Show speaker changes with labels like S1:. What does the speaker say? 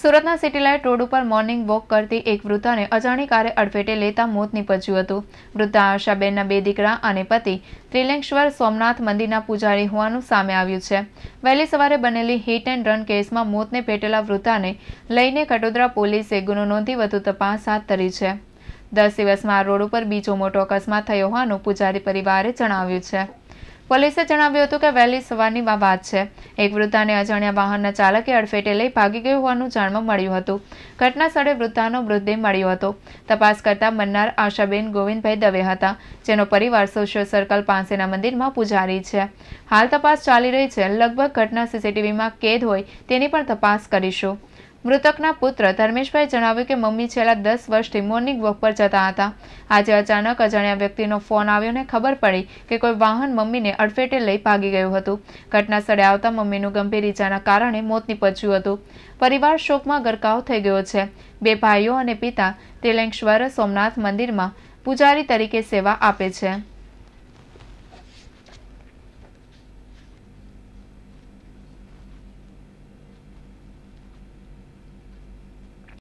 S1: સુરતના citylight road ઉપર morning walk કરતી એક વૃદ્ધાને અજાણી કારે અડફેટે લેતા મોત નીપજ્યું હતું વૃદ્ધા આશાબેનના બે દીકરા અને પતિ ત્રિલેશ્વર સોમનાથ મંદિરના પૂજારી હોવાનું સામે આવ્યું છે વહેલી સવારે બનેલી હિટ એન્ડ રન કેસમાં મોતને ભેટેલા વૃદ્ધાને લઈને કટોદરા પોલીસે ગુનો નોંધી વધુ તપાસ હાથ ધરી છે દસ દિવસમાં આ રોડ ઉપર બીજો મોટો અકસ્માત થયો હોવાનું પૂજારી પરિવારે જણાવ્યું છે પોલીસે જણાવ્યું હતું કે વહેલી સવારની વાત છે એક વૃદ્ધાને અજાણ્યા વાહનના ચાલકે અડફેટે લઈ ભાગી ગયું હોવાનું જાણવા મળ્યું હતું ઘટના સ્થળે વૃદ્ધાનો મૃતદેહ મળ્યો હતો તપાસ કરતા મન્નાર આશાબેન ગોવિંદભાઈ દવે હતા જેનો પરિવાર સોશિયલ સર્કલ પાસેના મંદિરમાં પૂજારી છે હાલ તપાસ ચાલી રહી છે લગભગ ઘટના સીસીટીવીમાં કેદ હોય તેની પણ તપાસ કરીશું મૃતકના પુત્ર ધર્મેશભાઈ જણાવ્યું કે મમ્મી છેલ્લા દસ વર્ષથી મોર્નિંગ વોક પર જતા હતા આજે અચાનક અજાણ્યા વ્યક્તિનો ફોન આવ્યો ને ખબર પડી કે કોઈ વાહન મમ્મીને અડફેટે લઈ ભાગી ગયું હતું ઘટના સ્થળે આવતા મમ્મીનું ગંભીર ઈજાના કારણે મોત નીપજ્યું હતું પરિવાર શોકમાં ગરકાવ થઈ ગયો છે બે ભાઈઓ અને પિતા તેલેશ્વર સોમનાથ મંદિરમાં પૂજારી તરીકે સેવા આપે છે